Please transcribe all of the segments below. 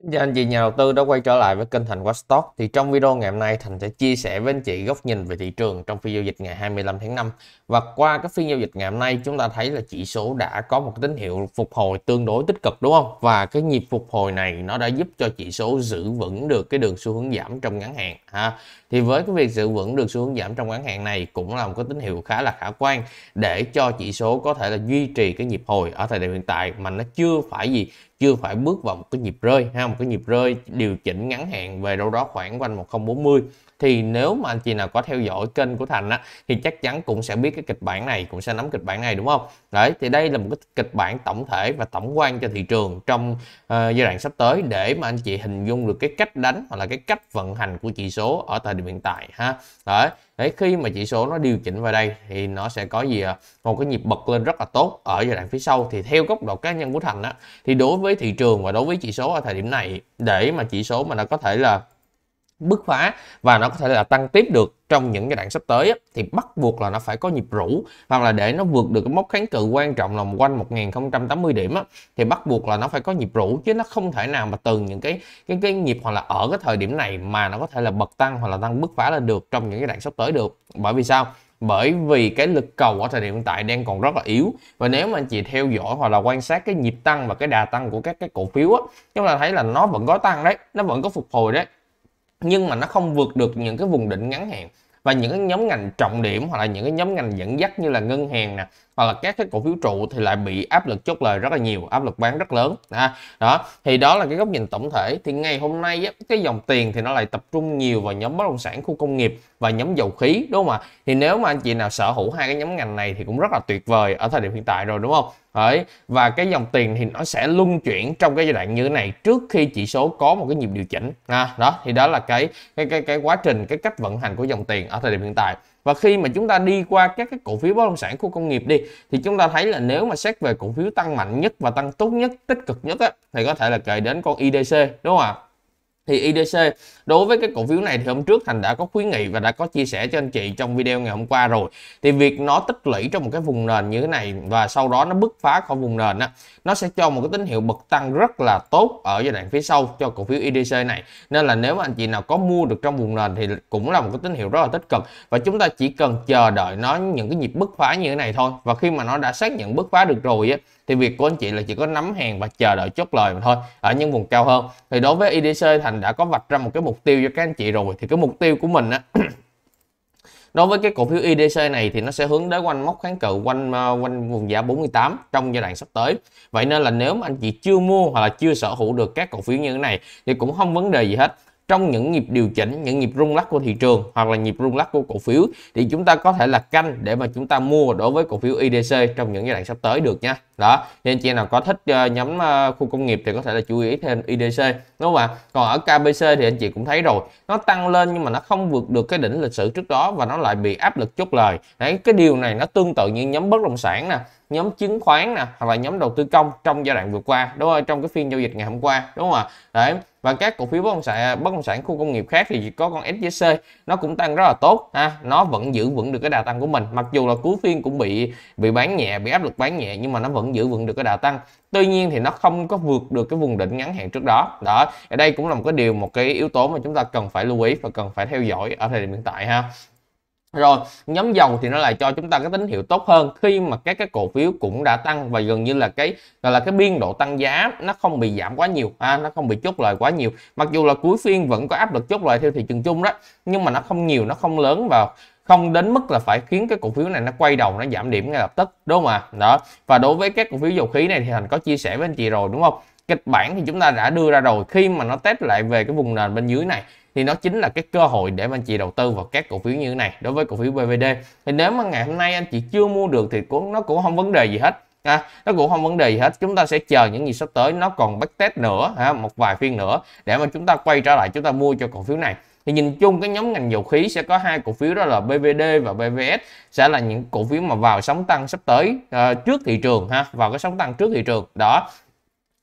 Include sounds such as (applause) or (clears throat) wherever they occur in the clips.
Và dạ, anh chị nhà đầu tư đã quay trở lại với kênh Thành Watchdog thì trong video ngày hôm nay Thành sẽ chia sẻ với anh chị góc nhìn về thị trường trong phiên giao dịch ngày 25 tháng 5 và qua các phiên giao dịch ngày hôm nay chúng ta thấy là chỉ số đã có một tín hiệu phục hồi tương đối tích cực đúng không và cái nhịp phục hồi này nó đã giúp cho chỉ số giữ vững được cái đường xu hướng giảm trong ngắn hạn ha thì với cái việc giữ vững được xu hướng giảm trong ngắn hạn này cũng là một cái tín hiệu khá là khả quan để cho chỉ số có thể là duy trì cái nhịp hồi ở thời điểm hiện tại mà nó chưa phải gì chưa phải bước vào một cái nhịp rơi ha một cái nhịp rơi điều chỉnh ngắn hạn về đâu đó khoảng quanh 1040 thì nếu mà anh chị nào có theo dõi kênh của Thành á thì chắc chắn cũng sẽ biết cái kịch bản này cũng sẽ nắm kịch bản này đúng không đấy thì đây là một cái kịch bản tổng thể và tổng quan cho thị trường trong uh, giai đoạn sắp tới để mà anh chị hình dung được cái cách đánh hoặc là cái cách vận hành của chỉ số ở thời điểm hiện tại ha đấy đấy khi mà chỉ số nó điều chỉnh vào đây thì nó sẽ có gì à? một cái nhịp bật lên rất là tốt ở giai đoạn phía sau thì theo góc độ cá nhân của thành á thì đối với thị trường và đối với chỉ số ở thời điểm này để mà chỉ số mà nó có thể là bứt phá và nó có thể là tăng tiếp được trong những cái đoạn sắp tới thì bắt buộc là nó phải có nhịp rũ hoặc là để nó vượt được cái mốc kháng cự quan trọng là quanh 1080 điểm thì bắt buộc là nó phải có nhịp rũ chứ nó không thể nào mà từ những cái cái cái nhịp hoặc là ở cái thời điểm này mà nó có thể là bật tăng hoặc là tăng bứt phá lên được trong những cái đoạn sắp tới được bởi vì sao bởi vì cái lực cầu ở thời điểm hiện tại đang còn rất là yếu và nếu mà anh chị theo dõi hoặc là quan sát cái nhịp tăng và cái đà tăng của các cái cổ phiếu á chúng ta thấy là nó vẫn có tăng đấy nó vẫn có phục hồi đấy nhưng mà nó không vượt được những cái vùng đỉnh ngắn hạn và những cái nhóm ngành trọng điểm hoặc là những cái nhóm ngành dẫn dắt như là ngân hàng nè hoặc là các cái cổ phiếu trụ thì lại bị áp lực chốt lời rất là nhiều áp lực bán rất lớn ha đó thì đó là cái góc nhìn tổng thể thì ngày hôm nay á, cái dòng tiền thì nó lại tập trung nhiều vào nhóm bất động sản khu công nghiệp và nhóm dầu khí đúng không ạ thì nếu mà anh chị nào sở hữu hai cái nhóm ngành này thì cũng rất là tuyệt vời ở thời điểm hiện tại rồi đúng không Đấy. và cái dòng tiền thì nó sẽ luân chuyển trong cái giai đoạn như thế này trước khi chỉ số có một cái nhịp điều chỉnh à, đó thì đó là cái cái cái cái quá trình cái cách vận hành của dòng tiền ở thời điểm hiện tại và khi mà chúng ta đi qua các cái cổ phiếu bất động sản khu công nghiệp đi thì chúng ta thấy là nếu mà xét về cổ phiếu tăng mạnh nhất và tăng tốt nhất tích cực nhất á, thì có thể là kể đến con IDC e đúng không ạ thì IDC e đối với cái cổ phiếu này thì hôm trước thành đã có khuyến nghị và đã có chia sẻ cho anh chị trong video ngày hôm qua rồi thì việc nó tích lũy trong một cái vùng nền như thế này và sau đó nó bứt phá khỏi vùng nền á nó sẽ cho một cái tín hiệu bật tăng rất là tốt ở giai đoạn phía sau cho cổ phiếu IDC e này nên là nếu mà anh chị nào có mua được trong vùng nền thì cũng là một cái tín hiệu rất là tích cực và chúng ta chỉ cần chờ đợi nó những cái nhịp bứt phá như thế này thôi và khi mà nó đã xác nhận bứt phá được rồi á thì việc của anh chị là chỉ có nắm hàng và chờ đợi chốt lời mà thôi ở những vùng cao hơn thì đối với IDC e Thành đã có vạch ra một cái mục mục tiêu cho các anh chị rồi thì cái mục tiêu của mình á (clears throat) đối với cái cổ phiếu IDC này thì nó sẽ hướng đến quanh mốc kháng cự quanh ờ, quanh vùng giá 48 trong giai đoạn sắp tới vậy nên là nếu mà anh chị chưa mua hoặc là chưa sở hữu được các cổ phiếu như thế này thì cũng không vấn đề gì hết trong những nhịp điều chỉnh những nhịp rung lắc của thị trường hoặc là nhịp rung lắc của cổ phiếu thì chúng ta có thể là canh để mà chúng ta mua đối với cổ phiếu IDC trong những giai đoạn sắp tới được nha đó nên chị nào có thích ờ, nhóm ờ, khu công nghiệp thì có thể là chú ý thêm IDC đúng không ạ còn ở KBC thì anh chị cũng thấy rồi nó tăng lên nhưng mà nó không vượt được cái đỉnh lịch sử trước đó và nó lại bị áp lực chốt lời đấy cái điều này nó tương tự như nhóm bất động sản nè nhóm chứng khoán nè hoặc là nhóm đầu tư công trong giai đoạn vừa qua đúng không trong cái phiên giao dịch ngày hôm qua đúng không ạ đấy và các cổ phiếu bất động sản bất động sản khu công nghiệp khác thì chỉ có con SJC nó cũng tăng rất là tốt ha nó vẫn giữ vững được cái đà tăng của mình mặc dù là cuối phiên cũng bị bị bán nhẹ bị áp lực bán nhẹ nhưng mà nó vẫn giữ vững được cái đà tăng tuy nhiên thì nó không có vượt được cái vùng đỉnh ngắn hạn trước đó đó ở đây cũng là một cái điều một cái yếu tố mà chúng ta cần phải lưu ý và cần phải theo dõi ở thời điểm hiện tại ha rồi nhóm dòng thì nó lại cho chúng ta cái tín hiệu tốt hơn khi mà các cái cổ phiếu cũng đã tăng và gần như là cái gọi là cái biên độ tăng giá nó không bị giảm quá nhiều ha à, nó không bị chốt lời quá nhiều mặc dù là cuối phiên vẫn có áp lực chốt lời theo thị trường chung đó nhưng mà nó không nhiều nó không lớn và không đến mức là phải khiến cái cổ phiếu này nó quay đầu nó giảm điểm ngay lập tức đúng không ạ à? đó và đối với các cổ phiếu dầu khí này thì thành có chia sẻ với anh chị rồi đúng không kịch bản thì chúng ta đã đưa ra rồi khi mà nó test lại về cái vùng nền bên dưới này thì nó chính là cái cơ hội để anh chị đầu tư vào các cổ phiếu như thế này đối với cổ phiếu BVD thì nếu mà ngày hôm nay anh chị chưa mua được thì cũng nó cũng không vấn đề gì hết ha, nó cũng không vấn đề gì hết chúng ta sẽ chờ những gì sắp tới nó còn bắt test nữa ha, một vài phiên nữa để mà chúng ta quay trở lại chúng ta mua cho cổ phiếu này thì nhìn chung cái nhóm ngành dầu khí sẽ có hai cổ phiếu đó là BVD và BVS sẽ là những cổ phiếu mà vào sóng tăng sắp tới uh, trước thị trường ha vào cái sóng tăng trước thị trường đó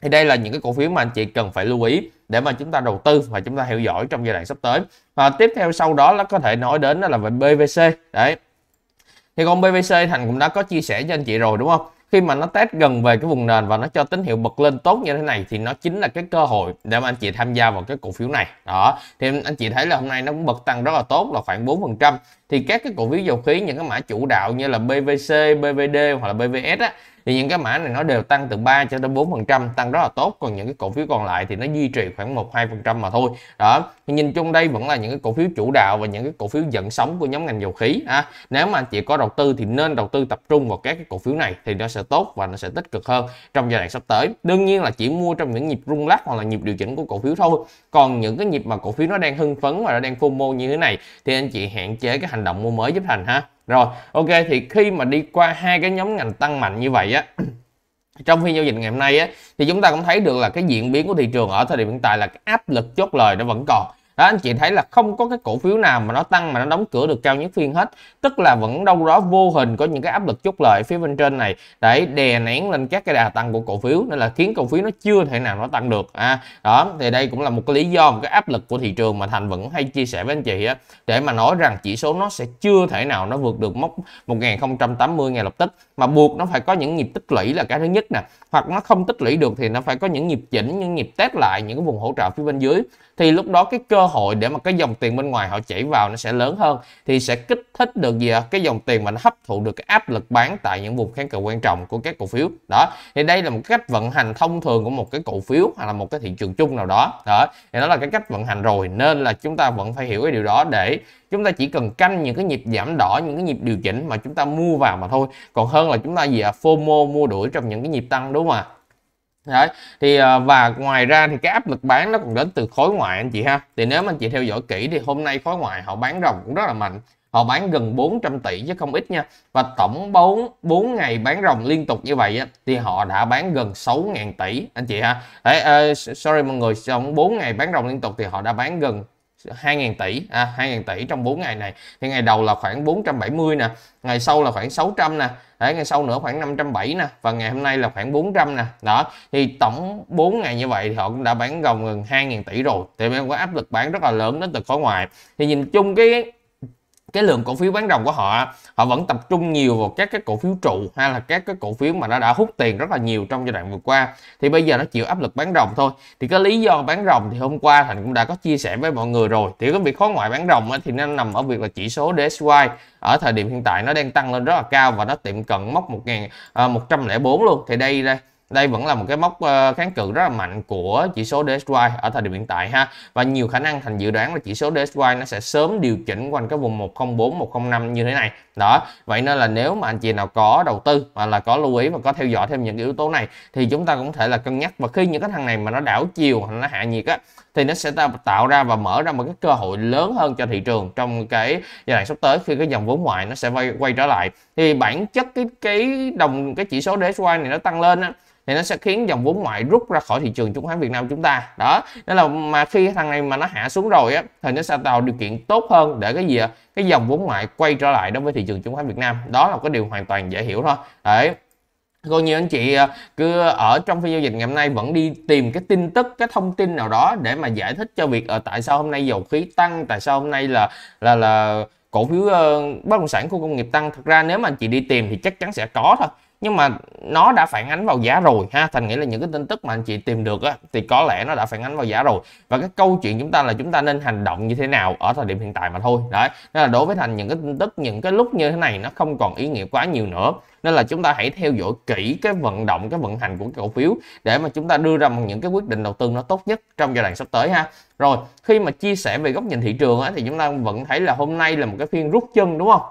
thì đây là những cái cổ phiếu mà anh chị cần phải lưu ý để mà chúng ta đầu tư và chúng ta theo dõi trong giai đoạn sắp tới và tiếp theo sau đó là có thể nói đến là về BVC đấy thì con BVC Thành cũng đã có chia sẻ cho anh chị rồi đúng không khi mà nó test gần về cái vùng nền và nó cho tín hiệu bật lên tốt như thế này thì nó chính là cái cơ hội để mà anh chị tham gia vào cái cổ phiếu này đó thì anh chị thấy là hôm nay nó cũng bật tăng rất là tốt là khoảng 4% thì các cái cổ phiếu dầu khí những cái mã chủ đạo như là BVC, BVD hoặc là BVS á thì những cái mã này nó đều tăng từ 3 cho đến 4 phần trăm tăng rất là tốt còn những cái cổ phiếu còn lại thì nó duy trì khoảng 1 2 phần trăm mà thôi đó nhìn chung đây vẫn là những cái cổ phiếu chủ đạo và những cái cổ phiếu dẫn sóng của nhóm ngành dầu khí ha nếu mà anh chị có đầu tư thì nên đầu tư tập trung vào các cái cổ phiếu này thì nó sẽ tốt và nó sẽ tích cực hơn trong giai đoạn sắp tới đương nhiên là chỉ mua trong những nhịp rung lắc hoặc là nhịp điều chỉnh của cổ phiếu thôi còn những cái nhịp mà cổ phiếu nó đang hưng phấn và nó đang phô mô như thế này thì anh chị hạn chế cái hành động mua mới giúp thành ha rồi ok thì khi mà đi qua hai cái nhóm ngành tăng mạnh như vậy á (clears throat) trong phiên giao dịch ngày hôm nay á thì chúng ta cũng thấy được là cái diễn biến của thị trường ở thời điểm hiện tại là cái áp lực chốt lời nó vẫn còn đó anh chị thấy là không có cái cổ phiếu nào mà nó tăng mà nó đóng cửa được cao nhất phiên hết tức là vẫn đâu đó vô hình có những cái áp lực chốt lợi phía bên trên này để đè nén lên các cái đà tăng của cổ phiếu nên là khiến cổ phiếu nó chưa thể nào nó tăng được à, đó thì đây cũng là một cái lý do một cái áp lực của thị trường mà thành vẫn hay chia sẻ với anh chị á để mà nói rằng chỉ số nó sẽ chưa thể nào nó vượt được mốc 1080 ngày lập tức mà buộc nó phải có những nhịp tích lũy là cái thứ nhất nè hoặc nó không tích lũy được thì nó phải có những nhịp chỉnh những nhịp test lại những cái vùng hỗ trợ phía bên dưới thì lúc đó cái cơ cơ hội để mà cái dòng tiền bên ngoài họ chảy vào nó sẽ lớn hơn thì sẽ kích thích được gì ạ cái dòng tiền mà nó hấp thụ được cái áp lực bán tại những vùng kháng cự quan trọng của các cổ phiếu đó thì đây là một cách vận hành thông thường của một cái cổ phiếu hoặc là một cái thị trường chung nào đó đó thì đó là cái cách vận hành rồi nên là chúng ta vẫn phải hiểu cái điều đó để chúng ta chỉ cần canh những cái nhịp giảm đỏ những cái nhịp điều chỉnh mà chúng ta mua vào mà thôi còn hơn là chúng ta gì ạ à, FOMO mua đuổi trong những cái nhịp tăng đúng không ạ à? Đấy. thì ờ, và ngoài ra thì cái áp lực bán nó còn đến từ khối ngoại anh chị ha thì nếu mà anh chị theo dõi kỹ thì hôm nay khối ngoại họ bán rồng cũng rất là mạnh họ bán gần 400 tỷ chứ không ít nha và tổng 4 4 ngày bán rồng liên tục như vậy á, thì họ đã bán gần 6.000 tỷ anh chị ha Đấy, uh, sorry mọi người trong 4 ngày bán rồng liên tục thì họ đã bán gần 2.000 tỷ à, 2.000 tỷ trong 4 ngày này thì ngày đầu là khoảng 470 nè ngày sau là khoảng 600 nè Đấy, ngày sau nữa khoảng 507 nè và ngày hôm nay là khoảng 400 nè đó thì tổng 4 ngày như vậy thì họ cũng đã bán gần gần 2.000 tỷ rồi thì em có áp lực bán rất là lớn đến từ khối ngoài. thì nhìn chung cái cái lượng cổ phiếu bán rồng của họ họ vẫn tập trung nhiều vào các cái cổ phiếu trụ hay là các cái cổ phiếu mà nó đã hút tiền rất là nhiều trong giai đoạn vừa qua thì bây giờ nó chịu áp lực bán rồng thôi thì cái lý do bán rồng thì hôm qua thành cũng đã có chia sẻ với mọi người rồi thì cái việc khó ngoại bán rồng thì nó nằm ở việc là chỉ số DSY ở thời điểm hiện tại nó đang tăng lên rất là cao và nó tiệm cận mốc 1 à, bốn luôn thì đây đây đây vẫn là một cái mốc ờ, kháng cự rất là mạnh của chỉ số DSY ở thời điểm hiện tại ha và nhiều khả năng thành dự đoán là chỉ số DSY nó sẽ sớm điều chỉnh quanh cái vùng 104 105 như thế này đó vậy nên là nếu mà anh chị nào có đầu tư mà là có lưu ý và có theo dõi thêm những yếu tố này thì chúng ta cũng thể là cân nhắc và khi những cái thằng này mà nó đảo chiều hoặc nó hạ nhiệt á thì nó sẽ tạo ra và mở ra một cái cơ hội lớn hơn cho thị trường trong cái giai đoạn sắp tới khi cái dòng vốn ngoại nó sẽ quay quay trở lại thì bản chất cái cái đồng cái chỉ số DSY này nó tăng lên á thì nó sẽ khiến dòng vốn ngoại rút ra khỏi thị trường chứng khoán Việt Nam chúng ta đó nên là mà khi thằng này mà nó hạ xuống rồi á thì nó sẽ tạo điều kiện tốt hơn để cái gì cái dòng vốn ngoại quay trở lại đối với thị trường chứng khoán Việt Nam đó là cái điều hoàn toàn dễ hiểu thôi đấy coi như anh chị à, cứ ở trong phiên giao dịch ngày hôm nay vẫn đi tìm cái tin tức cái thông tin nào đó để mà giải thích cho việc ở ờ, tại sao hôm nay dầu khí tăng tại sao hôm nay là là là cổ phiếu ờ, bất động sản khu công nghiệp tăng thật ra nếu mà anh chị đi tìm thì chắc chắn sẽ có thôi nhưng mà nó đã phản ánh vào giá rồi ha thành nghĩ là những cái tin tức mà anh chị tìm được á thì có lẽ nó đã phản ánh vào giá rồi và cái câu chuyện chúng ta là chúng ta nên hành động như thế nào ở thời điểm hiện tại mà thôi đấy nên là đối với thành những cái tin tức những cái lúc như thế này nó không còn ý nghĩa quá nhiều nữa nên là chúng ta hãy theo dõi kỹ cái vận động cái vận hành của cổ phiếu để mà chúng ta đưa ra những cái quyết định đầu tư nó tốt nhất trong giai đoạn sắp tới ha rồi khi mà chia sẻ về góc nhìn thị trường á, thì chúng ta vẫn thấy là hôm nay là một cái phiên rút chân đúng không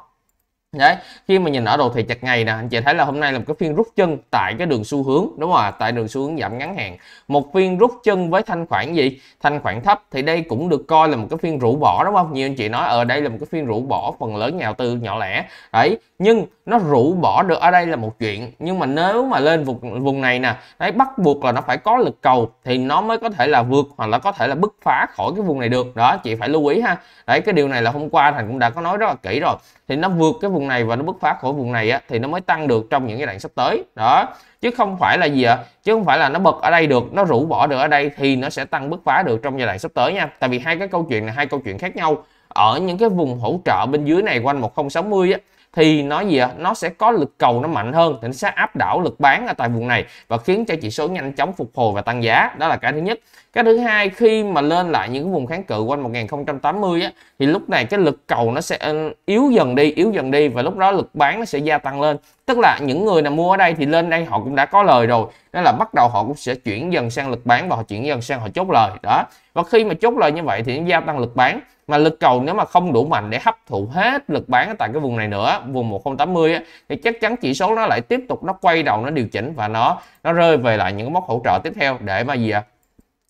đấy khi mà nhìn ở đồ thị chặt ngày nè anh chị thấy là hôm nay là một cái phiên rút chân tại cái đường xu hướng đúng không ạ tại đường xu hướng giảm ngắn hạn một phiên rút chân với thanh khoản gì thanh khoản thấp thì đây cũng được coi là một cái phiên rũ bỏ đúng không nhiều anh chị nói ở ờ, đây là một cái phiên rũ bỏ phần lớn nhà đầu tư nhỏ lẻ đấy nhưng nó rũ bỏ được ở đây là một chuyện nhưng mà nếu mà lên vùng vùng này nè đấy bắt buộc là nó phải có lực cầu thì nó mới có thể là vượt hoặc là có thể là bứt phá khỏi cái vùng này được đó chị phải lưu ý ha đấy cái điều này là hôm qua thành cũng đã có nói rất là kỹ rồi thì nó vượt cái vùng này và nó bứt phá khỏi vùng này á, thì nó mới tăng được trong những cái đoạn sắp tới đó chứ không phải là gì ạ chứ không phải là nó bật ở đây được nó rũ bỏ được ở đây thì nó sẽ tăng bứt phá được trong giai đoạn sắp tới nha tại vì hai cái câu chuyện là hai câu chuyện khác nhau ở những cái vùng hỗ trợ bên dưới này quanh 1060 á thì nó gì ạ nó sẽ có lực cầu nó mạnh hơn thì nó sẽ áp đảo lực bán ở tại vùng này và khiến cho chỉ số nhanh chóng phục hồi và tăng giá đó là cái thứ nhất cái thứ hai khi mà lên lại những vùng kháng cự quanh 1080 á, thì lúc này cái lực cầu nó sẽ yếu dần đi yếu dần đi và lúc đó lực bán nó sẽ gia tăng lên tức là những người nào mua ở đây thì lên đây họ cũng đã có lời rồi nên là bắt đầu họ cũng sẽ chuyển dần sang lực bán và họ chuyển dần sang họ chốt lời đó và khi mà chốt lời như vậy thì nó gia tăng lực bán mà lực cầu nếu mà không đủ mạnh để hấp thụ hết lực bán tại cái vùng này nữa vùng 1080 á, thì chắc chắn chỉ số nó lại tiếp tục nó quay đầu nó điều chỉnh và nó nó rơi về lại những cái mốc hỗ trợ tiếp theo để mà gì ạ à?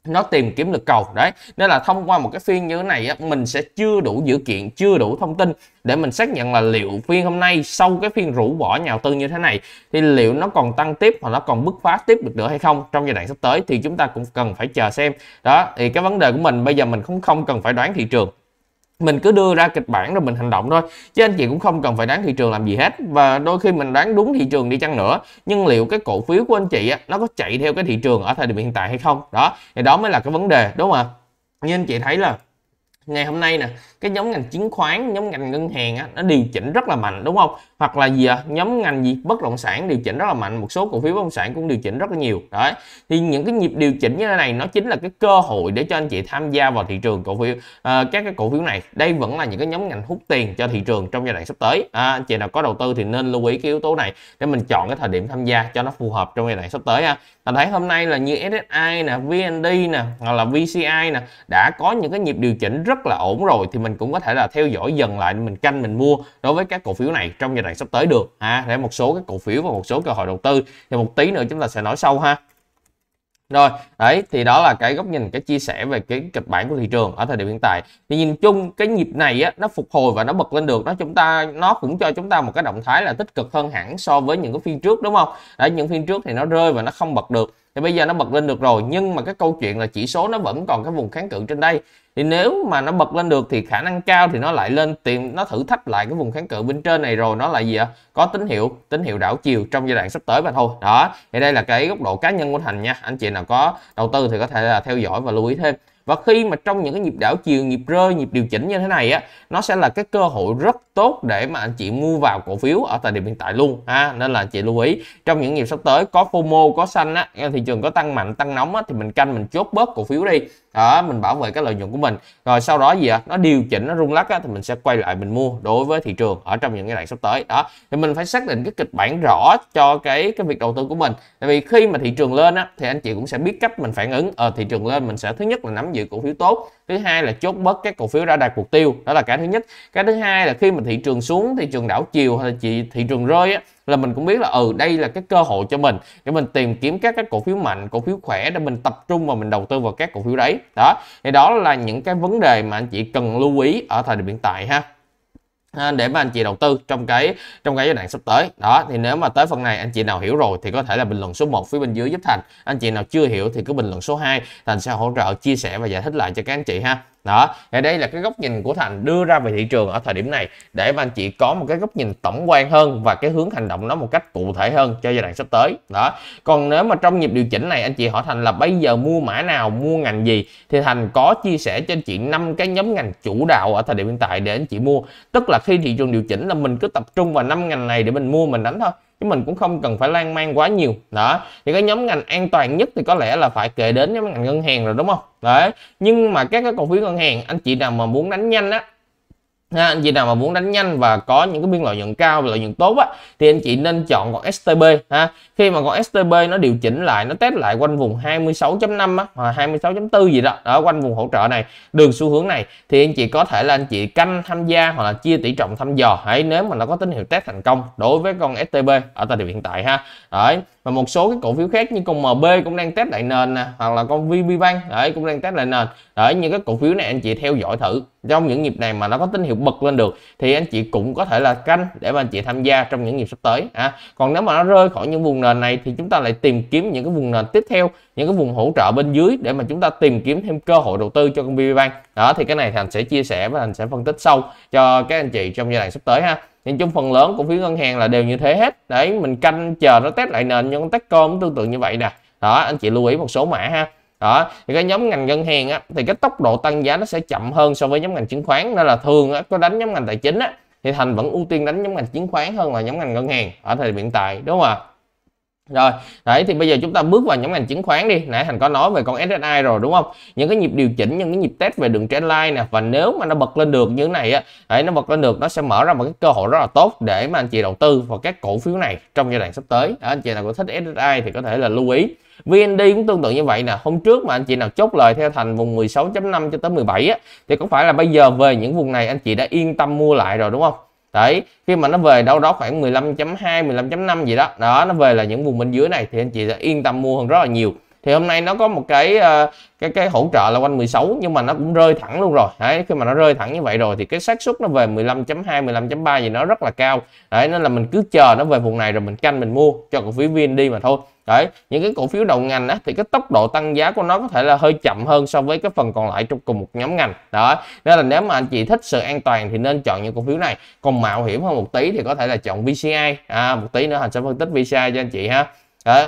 nó tìm kiếm lực cầu đấy nên là thông qua một cái phiên như thế này á, mình sẽ chưa đủ dữ kiện chưa đủ thông tin để mình xác nhận là liệu phiên hôm nay sau cái phiên rũ bỏ nhà đầu tư như thế này thì liệu nó còn tăng tiếp hoặc nó còn bứt phá tiếp được nữa hay không trong giai đoạn sắp tới thì chúng ta cũng cần phải chờ xem đó thì cái vấn đề của mình bây giờ mình không không cần phải đoán thị trường mình cứ đưa ra kịch bản rồi mình hành động thôi chứ anh chị cũng không cần phải đoán thị trường làm gì hết và đôi khi mình đoán đúng thị trường đi chăng nữa nhưng liệu cái cổ phiếu của anh chị á, nó có chạy theo cái thị trường ở thời điểm hiện tại hay không đó thì đó mới là cái vấn đề đúng không ạ như anh chị thấy là ngày hôm nay nè cái nhóm ngành chứng khoán nhóm ngành ngân hàng á, nó điều chỉnh rất là mạnh đúng không hoặc là gì à? nhóm ngành gì bất động sản điều chỉnh rất là mạnh một số cổ phiếu bất động sản cũng điều chỉnh rất là nhiều đấy thì những cái nhịp điều chỉnh như thế này nó chính là cái cơ hội để cho anh chị tham gia vào thị trường cổ phiếu à, các cái cổ phiếu này đây vẫn là những cái nhóm ngành hút tiền cho thị trường trong giai đoạn sắp tới à, anh chị nào có đầu tư thì nên lưu ý cái yếu tố này để mình chọn cái thời điểm tham gia cho nó phù hợp trong giai đoạn sắp tới ha ta thấy hôm nay là như SSI nè VND nè hoặc là VCI nè đã có những cái nhịp điều chỉnh rất là ổn rồi thì mình mình cũng có thể là theo dõi dần lại mình canh mình mua đối với các cổ phiếu này trong giai đoạn sắp tới được ha để một số các cổ phiếu và một số cơ hội đầu tư thì một tí nữa chúng ta sẽ nói sâu ha rồi đấy thì đó là cái góc nhìn cái chia sẻ về cái kịch bản của thị trường ở thời điểm hiện tại thì nhìn chung cái nhịp này á, nó phục hồi và nó bật lên được nó chúng ta nó cũng cho chúng ta một cái động thái là tích cực hơn hẳn so với những cái phiên trước đúng không đấy những phiên trước thì nó rơi và nó không bật được thì bây giờ nó bật lên được rồi nhưng mà cái câu chuyện là chỉ số nó vẫn còn cái vùng kháng cự trên đây thì nếu mà nó bật lên được thì khả năng cao thì nó lại lên tìm nó thử thách lại cái vùng kháng cự bên trên này rồi nó là gì ạ có tín hiệu tín hiệu đảo chiều trong giai đoạn sắp tới mà thôi đó thì đây là cái góc độ cá nhân của thành nha anh chị nào có đầu tư thì có thể là theo dõi và lưu ý thêm và khi mà trong những cái nhịp đảo chiều nhịp rơi nhịp điều chỉnh như thế này á nó sẽ là cái cơ hội rất tốt để mà anh chị mua vào cổ phiếu ở thời điểm hiện tại luôn ha nên là anh chị lưu ý trong những nhịp sắp tới có FOMO có xanh á thị trường có tăng mạnh tăng nóng á thì mình canh mình chốt bớt cổ phiếu đi đó mình bảo vệ cái lợi nhuận của mình rồi sau đó gì ạ à? nó điều chỉnh nó rung lắc á, thì mình sẽ quay lại mình mua đối với thị trường ở trong những cái đoạn sắp tới đó thì mình phải xác định cái kịch bản rõ cho cái cái việc đầu tư của mình tại vì khi mà thị trường lên á, thì anh chị cũng sẽ biết cách mình phản ứng ở ờ, thị trường lên mình sẽ thứ nhất là nắm giữ cổ phiếu tốt thứ hai là chốt bớt các cổ phiếu đã đạt mục tiêu đó là cái thứ nhất cái thứ hai là khi mà thị trường xuống thị trường đảo chiều hay là thị trường rơi á, là mình cũng biết là ừ đây là cái cơ hội cho mình để mình tìm kiếm các cái cổ phiếu mạnh cổ phiếu khỏe để mình tập trung và mình đầu tư vào các cổ phiếu đấy đó thì đó là những cái vấn đề mà anh chị cần lưu ý ở thời điểm hiện tại ha à, để mà anh chị đầu tư trong cái trong cái giai đoạn sắp tới đó thì nếu mà tới phần này anh chị nào hiểu rồi thì có thể là bình luận số 1 phía bên dưới giúp thành anh chị nào chưa hiểu thì cứ bình luận số 2 thành sẽ hỗ trợ chia sẻ và giải thích lại cho các anh chị ha đó thì đây là cái góc nhìn của thành đưa ra về thị trường ở thời điểm này để anh chị có một cái góc nhìn tổng quan hơn và cái hướng hành động nó một cách cụ thể hơn cho giai đoạn sắp tới đó còn nếu mà trong nhịp điều chỉnh này anh chị hỏi thành là bây giờ mua mã nào mua ngành gì thì thành có chia sẻ cho anh chị năm cái nhóm ngành chủ đạo ở thời điểm hiện tại để anh chị mua tức là khi thị trường điều chỉnh là mình cứ tập trung vào năm ngành này để mình mua mình đánh thôi chứ mình cũng không cần phải lan man quá nhiều đó thì cái nhóm ngành an toàn nhất thì có lẽ là phải kể đến nhóm ngành ngân hàng rồi đúng không đấy nhưng mà các cái cổ phiếu ngân hàng anh chị nào mà muốn đánh nhanh á ha, anh chị nào mà muốn đánh nhanh và có những cái biên lợi nhuận cao và lợi nhuận tốt á thì anh chị nên chọn con STB ha khi mà con STB nó điều chỉnh lại nó test lại quanh vùng 26.5 á hoặc 26.4 gì đó ở quanh vùng hỗ trợ này đường xu hướng này thì anh chị có thể là anh chị canh tham gia hoặc là chia tỷ trọng thăm dò hãy nếu mà nó có tín hiệu test thành công đối với con STB ở thời điểm hiện tại ha đấy và một số cái cổ phiếu khác như con MB cũng đang test lại nền nè hoặc là con VPBank đấy cũng đang test lại nền đấy những cái cổ phiếu này anh chị theo dõi thử trong những nhịp này mà nó có tín hiệu bật lên được thì anh chị cũng có thể là canh để mà anh chị tham gia trong những nhịp sắp tới à, còn nếu mà nó rơi khỏi những vùng nền này thì chúng ta lại tìm kiếm những cái vùng nền tiếp theo những cái vùng hỗ trợ bên dưới để mà chúng ta tìm kiếm thêm cơ hội đầu tư cho công ty bank đó thì cái này thành sẽ chia sẻ và thành sẽ phân tích sâu cho các anh chị trong giai đoạn sắp tới ha nhìn chung phần lớn cổ phiếu ngân hàng là đều như thế hết đấy mình canh chờ nó test lại nền nhưng test com tương tự như vậy nè đó anh chị lưu ý một số mã ha đó thì cái nhóm ngành ngân hàng á, thì cái tốc độ tăng giá nó sẽ chậm hơn so với nhóm ngành chứng khoán nên là thường á, có đánh nhóm ngành tài chính á, thì thành vẫn ưu tiên đánh nhóm ngành chứng khoán hơn là nhóm ngành ngân hàng ở thời điểm hiện tại đúng không ạ rồi đấy thì bây giờ chúng ta bước vào nhóm ngành chứng khoán đi nãy thành có nói về con SSI rồi đúng không những cái nhịp điều chỉnh những cái nhịp test về đường trendline nè và nếu mà nó bật lên được như thế này á đấy nó bật lên được nó sẽ mở ra một cái cơ hội rất là tốt để mà anh chị đầu tư vào các cổ phiếu này trong giai đoạn sắp tới đó, anh chị nào có thích SSI thì có thể là lưu ý VND cũng tương tự như vậy nè hôm trước mà anh chị nào chốt lời theo thành vùng 16.5 cho tới 17 á thì có phải là bây giờ về những vùng này anh chị đã yên tâm mua lại rồi đúng không đấy khi mà nó về đâu đó khoảng 15.2 15.5 gì đó đó nó về là những vùng bên dưới này thì anh chị sẽ yên tâm mua hơn rất là nhiều thì hôm nay nó có một cái ờ, cái cái hỗ trợ là quanh 16 nhưng mà nó cũng rơi thẳng luôn rồi đấy khi mà nó rơi thẳng như vậy rồi thì cái xác suất nó về 15.2 15.3 gì nó rất là cao đấy nên là mình cứ chờ nó về vùng này rồi mình canh mình mua cho cổ phiếu vin đi mà thôi đấy những cái cổ phiếu đầu ngành á, thì cái tốc độ tăng giá của nó có thể là hơi chậm hơn so với cái phần còn lại trong cùng một nhóm ngành đó nên là nếu mà anh chị thích sự an toàn thì nên chọn những cổ phiếu này còn mạo hiểm hơn một tí thì có thể là chọn VCI à, một tí nữa hành sẽ phân tích VCI cho anh chị ha đó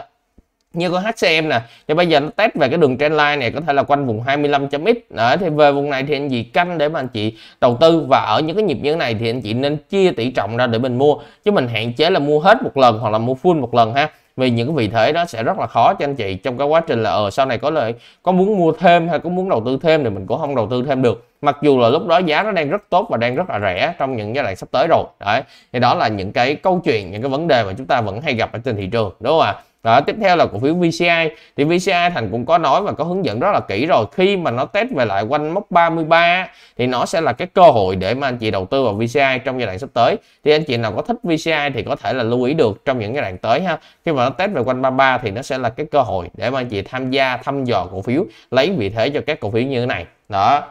như con HCM nè thì bây giờ nó test về cái đường trendline này có thể là quanh vùng 25.x đó thì về vùng này thì anh chị canh để mà anh chị đầu tư và ở những cái nhịp như thế này thì anh chị nên chia tỷ trọng ra để mình mua chứ mình hạn chế là mua hết một lần hoặc là mua full một lần ha vì những vị thế đó sẽ rất là khó cho anh chị trong cái quá trình là ờ sau này có lợi có muốn mua thêm hay có muốn đầu tư thêm thì mình cũng không đầu tư thêm được mặc dù là lúc đó giá nó đang rất tốt và đang rất là rẻ trong những giai đoạn sắp tới rồi đấy thì đó là những cái câu chuyện những cái vấn đề mà chúng ta vẫn hay gặp ở trên thị trường đúng không ạ à? đó tiếp theo là cổ phiếu VCI thì VCI thành cũng có nói và có hướng dẫn rất là kỹ rồi khi mà nó test về lại quanh mốc 33 thì nó sẽ là cái cơ hội để mà anh chị đầu tư vào VCI trong giai đoạn sắp tới thì anh chị nào có thích VCI thì có thể là lưu ý được trong những giai đoạn tới ha khi mà nó test về quanh 33 thì nó sẽ là cái cơ hội để mà anh chị tham gia thăm dò cổ phiếu lấy vị thế cho các cổ phiếu như thế này đó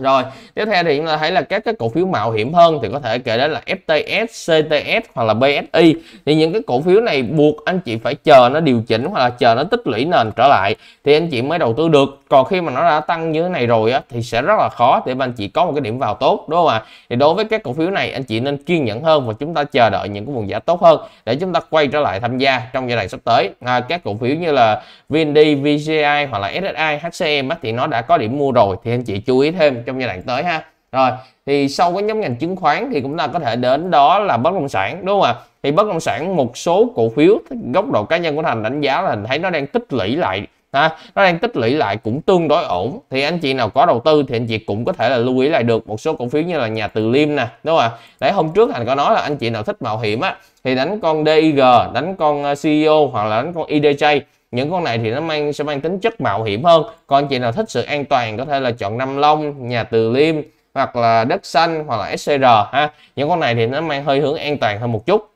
rồi tiếp theo thì chúng ta thấy là các cái cổ phiếu mạo hiểm hơn thì có thể kể đến là FTS, CTS hoặc là BSI thì những cái cổ phiếu này buộc anh chị phải chờ nó điều chỉnh hoặc là chờ nó tích lũy nền trở lại thì anh chị mới đầu tư được còn khi mà nó đã tăng như thế này rồi á, thì sẽ rất là khó để mà anh chị có một cái điểm vào tốt đúng không ạ thì đối với các cổ phiếu này anh chị nên kiên nhẫn hơn và chúng ta chờ đợi những cái vùng giá tốt hơn để chúng ta quay trở lại tham gia trong giai đoạn sắp tới à, các cổ phiếu như là VND, VCI hoặc là SSI, HCM thì nó đã có điểm mua rồi thì anh chị chú ý thêm trong giai đoạn tới ha rồi thì sau cái nhóm ngành chứng khoán thì cũng là có thể đến đó là bất động sản đúng không ạ thì bất động sản một số cổ phiếu góc độ cá nhân của thành đánh giá là thấy nó đang tích lũy lại ha nó đang tích lũy lại cũng tương đối ổn thì anh chị nào có đầu tư thì anh chị cũng có thể là lưu ý lại được một số cổ phiếu như là nhà từ liêm nè đúng không ạ đấy hôm trước thành có nói là anh chị nào thích mạo hiểm á thì đánh con dig đánh con ờ, ceo hoặc là đánh con idj những con này thì nó mang sẽ mang tính chất mạo hiểm hơn còn chị nào thích sự an toàn có thể là chọn năm long nhà từ liêm hoặc là đất xanh hoặc là scr ha những con này thì nó mang hơi hướng an toàn hơn một chút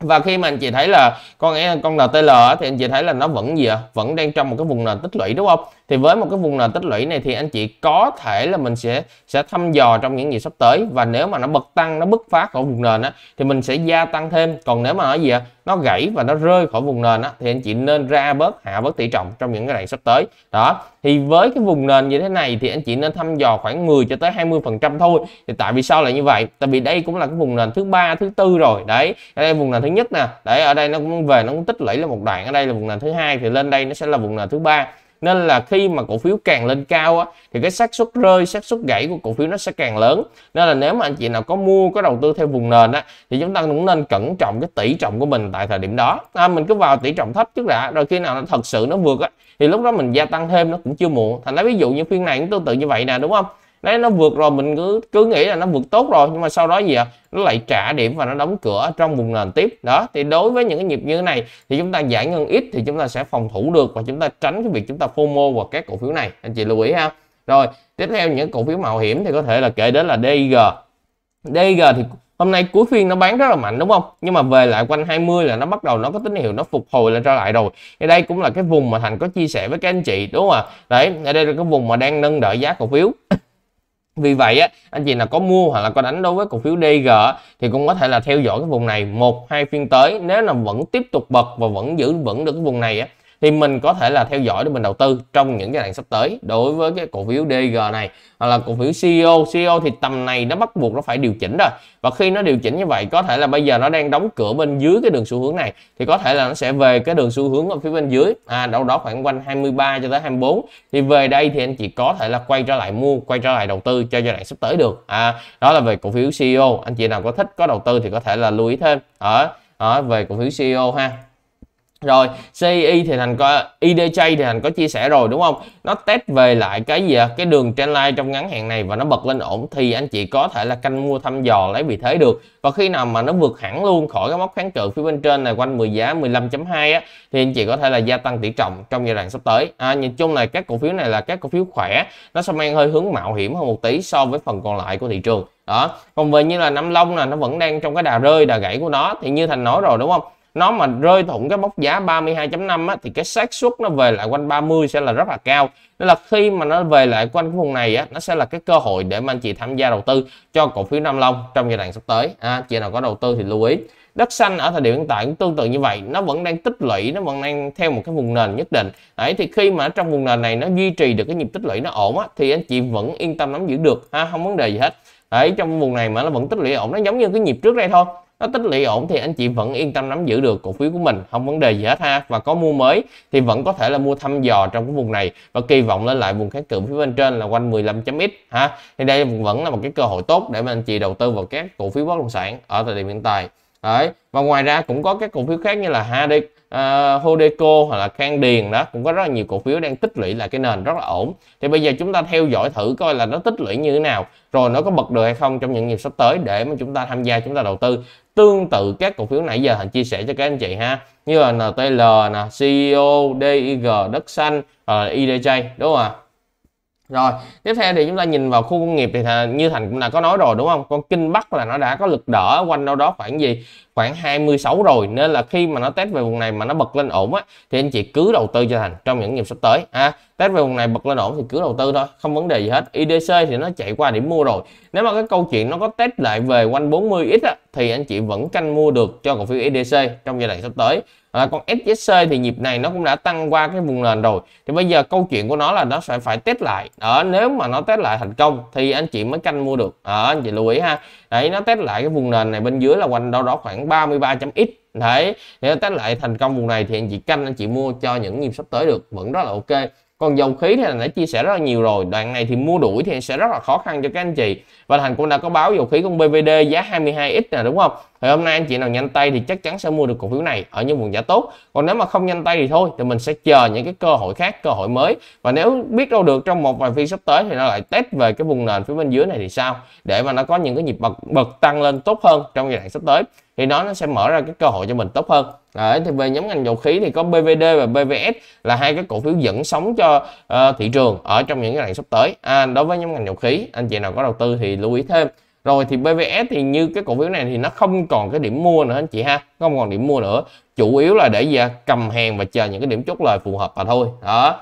và khi mà anh chị thấy là con con NTL thì anh chị thấy là nó vẫn gì ạ à? vẫn đang trong một cái vùng nền tích lũy đúng không thì với một cái vùng nền tích lũy này thì anh chị có thể là mình sẽ sẽ thăm dò trong những gì sắp tới và nếu mà nó bật tăng nó bứt phá khỏi vùng nền á thì mình sẽ gia tăng thêm còn nếu mà nó gì á nó gãy và nó rơi khỏi vùng nền á thì anh chị nên ra bớt hạ bớt tỷ trọng trong những cái đoạn sắp tới đó thì với cái vùng nền như thế này thì anh chị nên thăm dò khoảng 10 cho tới 20 phần trăm thôi thì tại vì sao lại như vậy tại vì đây cũng là cái vùng nền thứ ba thứ tư rồi đấy ở đây vùng nền thứ nhất nè đấy ở đây nó cũng về nó cũng tích lũy là một đoạn ở đây là vùng nền thứ hai thì lên đây nó sẽ là vùng nền thứ ba nên là khi mà cổ phiếu càng lên cao á, thì cái xác suất rơi xác suất gãy của cổ phiếu nó sẽ càng lớn nên là nếu mà anh chị nào có mua có đầu tư theo vùng nền á, thì chúng ta cũng nên cẩn trọng cái tỷ trọng của mình tại thời điểm đó à, mình cứ vào tỷ trọng thấp trước đã rồi khi nào nó thật sự nó vượt á, thì lúc đó mình gia tăng thêm nó cũng chưa muộn thành ra ví dụ như phiên này cũng tương tự như vậy nè đúng không đấy nó vượt rồi mình cứ cứ nghĩ là nó vượt tốt rồi nhưng mà sau đó gì ạ nó lại trả điểm và nó đóng cửa trong vùng nền tiếp đó thì đối với những cái nhịp như thế này thì chúng ta giải ngân ít thì chúng ta sẽ phòng thủ được và chúng ta tránh cái việc chúng ta FOMO vào các cổ phiếu này anh chị lưu ý ha rồi tiếp theo những cổ phiếu mạo hiểm thì có thể là kể đến là dg dg thì hôm nay cuối phiên nó bán rất là mạnh đúng không nhưng mà về lại quanh 20 là nó bắt đầu nó có tín hiệu nó phục hồi lên trở lại rồi thì đây cũng là cái vùng mà thành có chia sẻ với các anh chị đúng không ạ đấy ở đây là cái vùng mà đang nâng đợi giá cổ phiếu vì vậy á, anh chị là có mua hoặc là có đánh đối với cổ phiếu DG thì cũng có thể là theo dõi cái vùng này một hai phiên tới nếu là vẫn tiếp tục bật và vẫn giữ vững được cái vùng này á, thì mình có thể là theo dõi để mình đầu tư trong những giai đoạn sắp tới đối với cái cổ phiếu DG này hoặc là cổ phiếu CEO CEO thì tầm này nó bắt buộc nó phải điều chỉnh rồi và khi nó điều chỉnh như vậy có thể là bây giờ nó đang đóng cửa bên dưới cái đường xu hướng này thì có thể là nó sẽ về cái đường xu hướng ở phía bên dưới à, đâu đó khoảng quanh 23 cho tới 24 thì về đây thì anh chị có thể là quay trở lại mua quay trở lại đầu tư cho giai đoạn sắp tới được à, đó là về cổ phiếu CEO anh chị nào có thích có đầu tư thì có thể là lưu ý thêm ở ở về cổ phiếu CEO ha rồi CI thì thành có IDJ thì thành có chia sẻ rồi đúng không nó test về lại cái gì cái đường trendline trong ngắn hạn này và nó bật lên ổn thì anh chị có thể là canh mua thăm dò lấy vị thế được và khi nào mà nó vượt hẳn luôn khỏi cái mốc kháng cự phía bên trên này quanh 10 giá 15.2 á thì anh chị có thể là gia tăng tỷ trọng trong giai đoạn sắp tới à, nhìn chung này các cổ phiếu này là các cổ phiếu khỏe nó sẽ mang hơi hướng mạo hiểm hơn một tí so với phần còn lại của thị trường đó còn về như là năm long là nó vẫn đang trong cái đà rơi đà gãy của nó thì như thành nói rồi đúng không nó mà rơi thủng cái mốc giá 32.5 á, thì cái xác suất nó về lại quanh 30 sẽ là rất là cao nên là khi mà nó về lại quanh cái vùng này á, nó sẽ là cái cơ hội để mà anh chị tham gia đầu tư cho cổ phiếu Nam Long trong giai đoạn sắp tới à, chị nào có đầu tư thì lưu ý đất xanh ở thời điểm hiện tại cũng tương tự như vậy nó vẫn đang tích lũy nó vẫn đang theo một cái vùng nền nhất định đấy thì khi mà trong vùng nền này nó duy trì được cái nhịp tích lũy nó ổn á, thì anh chị vẫn yên tâm nắm giữ được ha không vấn đề gì hết đấy trong vùng này mà nó vẫn tích lũy ổn nó giống như cái nhịp trước đây thôi nó tích lũy ổn thì anh chị vẫn yên tâm nắm giữ được cổ phiếu của mình không vấn đề gì hết ha và có mua mới thì vẫn có thể là mua thăm dò trong cái vùng này và kỳ vọng lên lại vùng kháng cự phía bên trên là quanh 15.x ha thì đây vẫn là một cái cơ hội tốt để mà anh chị đầu tư vào các cổ phiếu bất động sản ở thời điểm hiện tại Đấy. và ngoài ra cũng có các cổ phiếu khác như là HD, uh, à, Hodeco hoặc là Khang Điền đó cũng có rất là nhiều cổ phiếu đang tích lũy là cái nền rất là ổn thì bây giờ chúng ta theo dõi thử coi là nó tích lũy như thế nào rồi nó có bật được hay không trong những nhịp sắp tới để mà chúng ta tham gia chúng ta đầu tư tương tự các cổ phiếu nãy giờ thành chia sẻ cho các anh chị ha như là NTL nè CEO DIG đất xanh uh, ờ, IDJ đúng không ạ rồi tiếp theo thì chúng ta nhìn vào khu công nghiệp thì như thành cũng đã có nói rồi đúng không con kinh bắc là nó đã có lực đỡ quanh đâu đó khoảng gì khoảng 26 rồi nên là khi mà nó test về vùng này mà nó bật lên ổn á thì anh chị cứ đầu tư cho thành trong những nhịp sắp tới ha à, test về vùng này bật lên ổn thì cứ đầu tư thôi không vấn đề gì hết IDC thì nó chạy qua điểm mua rồi nếu mà cái câu chuyện nó có test lại về quanh 40x thì anh chị vẫn canh mua được cho cổ phiếu IDC trong giai đoạn sắp tới à, còn SJC thì nhịp này nó cũng đã tăng qua cái vùng nền rồi thì bây giờ câu chuyện của nó là nó sẽ phải test lại đó nếu mà nó test lại thành công thì anh chị mới canh mua được đó, anh chị lưu ý ha đấy nó test lại cái vùng nền này bên dưới là quanh đâu đó khoảng 33.x đấy nếu test lại thành công vùng này thì anh chị canh anh chị mua cho những nhịp sắp tới được vẫn rất là ok còn dầu khí thì là đã chia sẻ rất là nhiều rồi đoạn này thì mua đuổi thì sẽ rất là khó khăn cho các anh chị và thành cũng đã có báo dầu khí công BVD giá 22x nè đúng không thì hôm nay anh chị nào nhanh tay thì chắc chắn sẽ mua được cổ phiếu này ở những vùng giá tốt còn nếu mà không nhanh tay thì thôi thì mình sẽ chờ những cái cơ hội khác cơ hội mới và nếu biết đâu được trong một vài phiên sắp tới thì nó lại test về cái vùng nền phía bên dưới này thì sao để mà nó có những cái nhịp bật bật tăng lên tốt hơn trong giai đoạn sắp tới thì đó nó sẽ mở ra cái cơ hội cho mình tốt hơn Đấy, thì về nhóm ngành dầu khí thì có BVD và BVS là hai cái cổ phiếu dẫn sóng cho uh, thị trường ở trong những cái ngày sắp tới à, đối với nhóm ngành dầu khí anh chị nào có đầu tư thì lưu ý thêm rồi thì BVS thì như cái cổ phiếu này thì nó không còn cái điểm mua nữa anh chị ha không còn điểm mua nữa chủ yếu là để à? cầm hàng và chờ những cái điểm chốt lời phù hợp mà thôi đó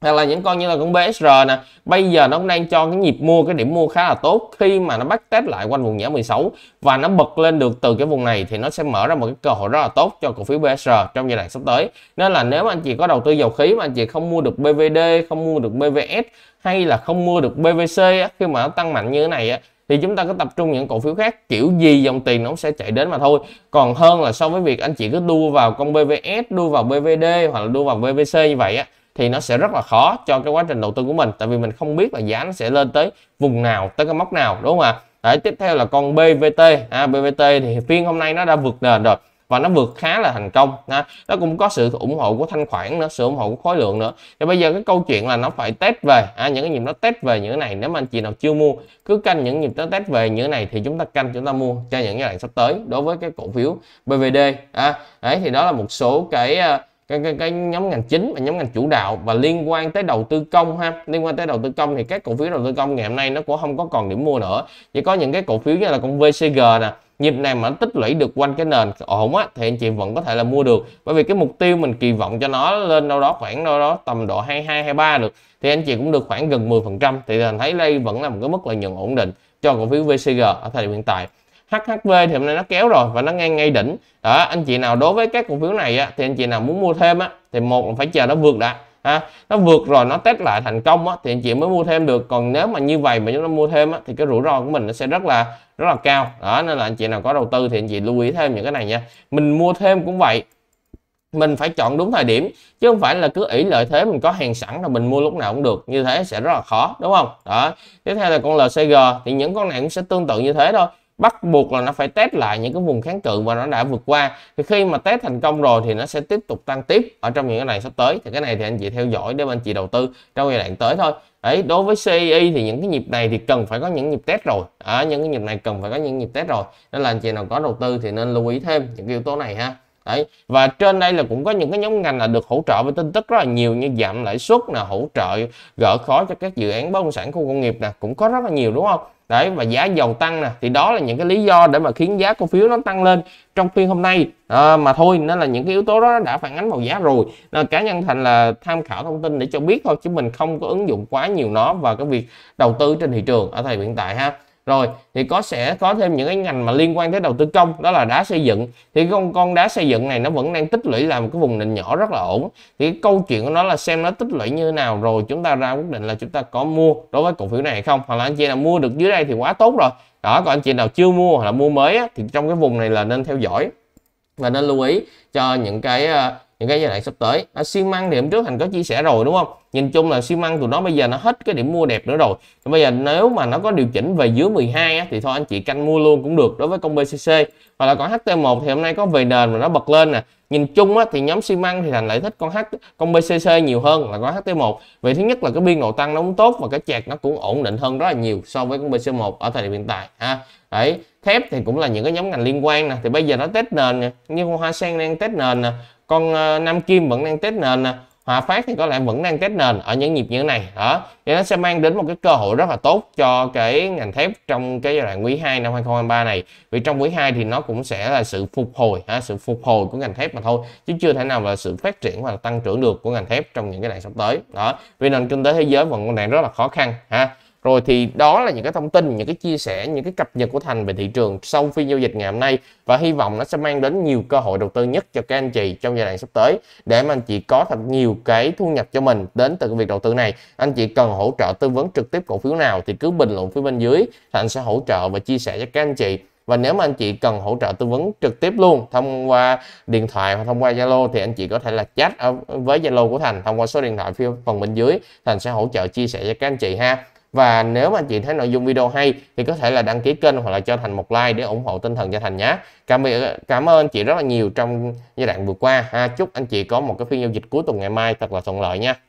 hay là những con như là con BSR nè bây giờ nó cũng đang cho cái nhịp mua cái điểm mua khá là tốt khi mà nó bắt test lại quanh vùng nhãn 16 và nó bật lên được từ cái vùng này thì nó sẽ mở ra một cái cơ hội rất là tốt cho cổ phiếu BSR trong giai đoạn sắp tới nên là nếu mà anh chị có đầu tư dầu khí mà anh chị không mua được BVD không mua được BVS hay là không mua được BVC á, khi mà nó tăng mạnh như thế này á, thì chúng ta có tập trung những cổ phiếu khác kiểu gì dòng tiền nó cũng sẽ chạy đến mà thôi còn hơn là so với việc anh chị cứ đua vào con BVS đua vào BVD hoặc là đua vào BVC như vậy á thì nó sẽ rất là khó cho cái quá trình đầu tư của mình tại vì mình không biết là giá nó sẽ lên tới vùng nào tới cái mốc nào đúng không ạ Đấy, tiếp theo là con BVT à, BVT thì phiên hôm nay nó đã vượt nền rồi và nó vượt khá là thành công ha. À, nó cũng có sự ủng hộ của thanh khoản nữa sự ủng hộ của khối lượng nữa thì bây giờ cái câu chuyện là nó phải test về à, những cái nhịp nó test về những cái này nếu mà anh chị nào chưa mua cứ canh những nhịp nó test về những cái này thì chúng ta canh chúng ta mua cho những cái này sắp tới đối với cái cổ phiếu BVD à, đấy thì đó là một số cái à, cái, cái, cái nhóm ngành chính và nhóm ngành chủ đạo và liên quan tới đầu tư công ha liên quan tới đầu tư công thì các cổ phiếu đầu tư công ngày hôm nay nó cũng không có còn điểm mua nữa chỉ có những cái cổ phiếu như là con VCG nè nhịp này mà nó tích lũy được quanh cái nền ổn á thì anh chị vẫn có thể là mua được bởi vì cái mục tiêu mình kỳ vọng cho nó lên đâu đó khoảng đâu đó tầm độ 22 23 được thì anh chị cũng được khoảng gần 10 phần trăm thì thấy đây vẫn là một cái mức lợi nhuận ổn định cho cổ phiếu VCG ở thời điểm hiện tại HHV thì hôm nay nó kéo rồi và nó ngang ngay đỉnh đó anh chị nào đối với các cổ phiếu này á, thì anh chị nào muốn mua thêm á, thì một là phải chờ nó vượt đã ha nó vượt rồi nó test lại thành công á, thì anh chị mới mua thêm được còn nếu mà như vậy mà chúng ta mua thêm á, thì cái rủi ro của mình nó sẽ rất là rất là cao đó nên là anh chị nào có đầu tư thì anh chị lưu ý thêm những cái này nha mình mua thêm cũng vậy mình phải chọn đúng thời điểm chứ không phải là cứ ỷ lợi thế mình có hàng sẵn là mình mua lúc nào cũng được như thế sẽ rất là khó đúng không đó tiếp theo là con LCG thì những con này cũng sẽ tương tự như thế thôi bắt buộc là nó phải test lại những cái vùng kháng cự mà nó đã vượt qua thì khi mà test thành công rồi thì nó sẽ tiếp tục tăng tiếp ở trong những cái này sắp tới thì cái này thì anh chị theo dõi để anh chị đầu tư trong giai đoạn tới thôi đấy đối với CE thì những cái nhịp này thì cần phải có những nhịp test rồi à, những cái nhịp này cần phải có những nhịp test rồi nên là anh chị nào có đầu tư thì nên lưu ý thêm những yếu tố này ha Đấy. và trên đây là cũng có những cái nhóm ngành là được hỗ trợ về tin tức rất là nhiều như giảm lãi suất là hỗ trợ gỡ khó cho các dự án bất động sản khu công nghiệp nè cũng có rất là nhiều đúng không đấy và giá dầu tăng nè thì đó là những cái lý do để mà khiến giá cổ phiếu nó tăng lên trong phiên hôm nay à, mà thôi nên là những cái yếu tố đó đã phản ánh vào giá rồi nên cá nhân thành là tham khảo thông tin để cho biết thôi chứ mình không có ứng dụng quá nhiều nó vào cái việc đầu tư trên thị trường ở thời hiện tại ha rồi thì có sẽ có thêm những cái ngành mà liên quan tới đầu tư công đó là đá xây dựng thì con con đá xây dựng này nó vẫn đang tích lũy làm cái vùng nền nhỏ rất là ổn thì cái câu chuyện của nó là xem nó tích lũy như thế nào rồi chúng ta ra quyết định là chúng ta có mua đối với cổ phiếu này hay không hoặc là anh chị nào mua được dưới đây thì quá tốt rồi đó còn anh chị nào chưa mua hoặc là mua mới á, thì trong cái vùng này là nên theo dõi và nên lưu ý cho những cái ờ, những cái giai đoạn sắp tới ở xi măng thì hôm trước thành có chia sẻ rồi đúng không nhìn chung là xi măng tụi nó bây giờ nó hết cái điểm mua đẹp nữa rồi bây giờ nếu mà nó có điều chỉnh về dưới 12 á, thì thôi anh chị canh mua luôn cũng được đối với con BCC hoặc là con HT1 thì hôm nay có về nền mà nó bật lên nè nhìn chung á, thì nhóm xi măng thì thành lại thích con H con BCC nhiều hơn là con HT1 vì thứ nhất là cái biên độ tăng nó cũng tốt và cái chạc nó cũng ổn định hơn rất là nhiều so với con BC1 ở thời điểm hiện tại ha đấy thép thì cũng là những cái nhóm ngành liên quan nè thì bây giờ nó test nền nè như con hoa sen đang test nền nè con ờ, Nam Kim vẫn đang test nền nè Hòa Phát thì có lẽ vẫn đang test nền ở những nhịp như thế này đó thì nó sẽ mang đến một cái cơ hội rất là tốt cho cái ngành thép trong cái giai đoạn quý 2 năm 2023 này vì trong quý 2 thì nó cũng sẽ là sự phục hồi ha, sự phục hồi của ngành thép mà thôi chứ chưa thể nào là sự phát triển và tăng trưởng được của ngành thép trong những cái đoạn sắp tới đó vì nền kinh tế thế giới vẫn còn đang rất là khó khăn ha rồi thì đó là những cái thông tin những cái chia sẻ những cái cập nhật của thành về thị trường sau phiên giao dịch ngày hôm nay và hy vọng nó sẽ mang đến nhiều cơ hội đầu tư nhất cho các anh chị trong giai đoạn sắp tới để mà anh chị có thật nhiều cái thu nhập cho mình đến từ việc đầu tư này anh chị cần hỗ trợ tư vấn trực tiếp cổ phiếu nào thì cứ bình luận phía bên dưới thành sẽ hỗ trợ và chia sẻ cho các anh chị và nếu mà anh chị cần hỗ trợ tư vấn trực tiếp luôn thông qua điện thoại hoặc thông qua Zalo thì anh chị có thể là chat với Zalo của Thành thông qua số điện thoại phía phần bên dưới Thành sẽ hỗ trợ chia sẻ cho các anh chị ha và nếu mà anh chị thấy nội dung video hay thì có thể là đăng ký kênh hoặc là cho Thành một like để ủng hộ tinh thần cho Thành nhé cảm, cảm ơn anh chị rất là nhiều trong giai đoạn vừa qua ha. chúc anh chị có một cái phiên giao dịch cuối tuần ngày mai thật là thuận lợi nha